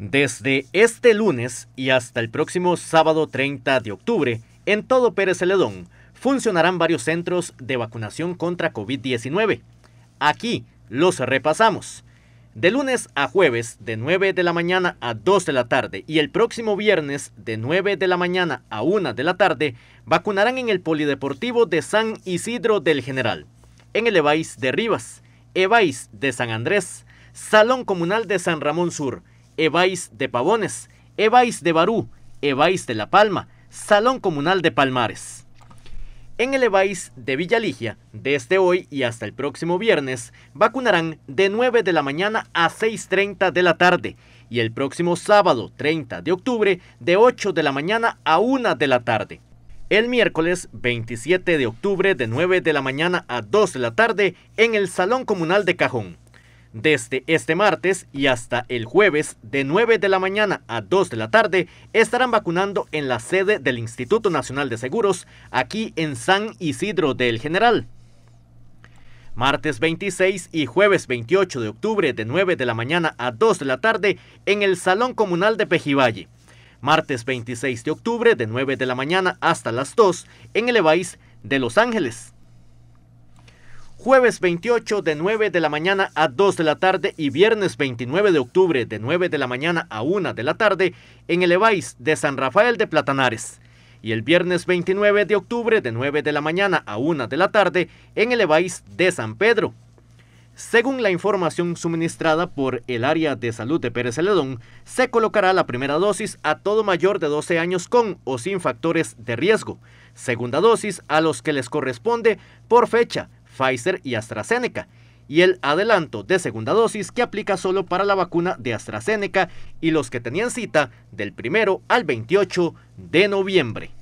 Desde este lunes y hasta el próximo sábado 30 de octubre, en todo Pérez Celedón, funcionarán varios centros de vacunación contra COVID-19. Aquí los repasamos. De lunes a jueves, de 9 de la mañana a 2 de la tarde y el próximo viernes, de 9 de la mañana a 1 de la tarde, vacunarán en el Polideportivo de San Isidro del General, en el Evais de Rivas, Evais de San Andrés, Salón Comunal de San Ramón Sur, Evais de Pavones, Evais de Barú, Evais de La Palma, Salón Comunal de Palmares. En el EVAIS de Villaligia, desde hoy y hasta el próximo viernes, vacunarán de 9 de la mañana a 6.30 de la tarde y el próximo sábado 30 de octubre de 8 de la mañana a 1 de la tarde. El miércoles 27 de octubre de 9 de la mañana a 2 de la tarde en el Salón Comunal de Cajón. Desde este martes y hasta el jueves de 9 de la mañana a 2 de la tarde estarán vacunando en la sede del Instituto Nacional de Seguros aquí en San Isidro del General. Martes 26 y jueves 28 de octubre de 9 de la mañana a 2 de la tarde en el Salón Comunal de Pejivalle. Martes 26 de octubre de 9 de la mañana hasta las 2 en el EVAIS de Los Ángeles jueves 28 de 9 de la mañana a 2 de la tarde y viernes 29 de octubre de 9 de la mañana a 1 de la tarde en el EVAIS de San Rafael de Platanares y el viernes 29 de octubre de 9 de la mañana a 1 de la tarde en el EVAIS de San Pedro. Según la información suministrada por el área de salud de Pérez Celedón, se colocará la primera dosis a todo mayor de 12 años con o sin factores de riesgo, segunda dosis a los que les corresponde por fecha, Pfizer y AstraZeneca, y el adelanto de segunda dosis que aplica solo para la vacuna de AstraZeneca y los que tenían cita del primero al 28 de noviembre.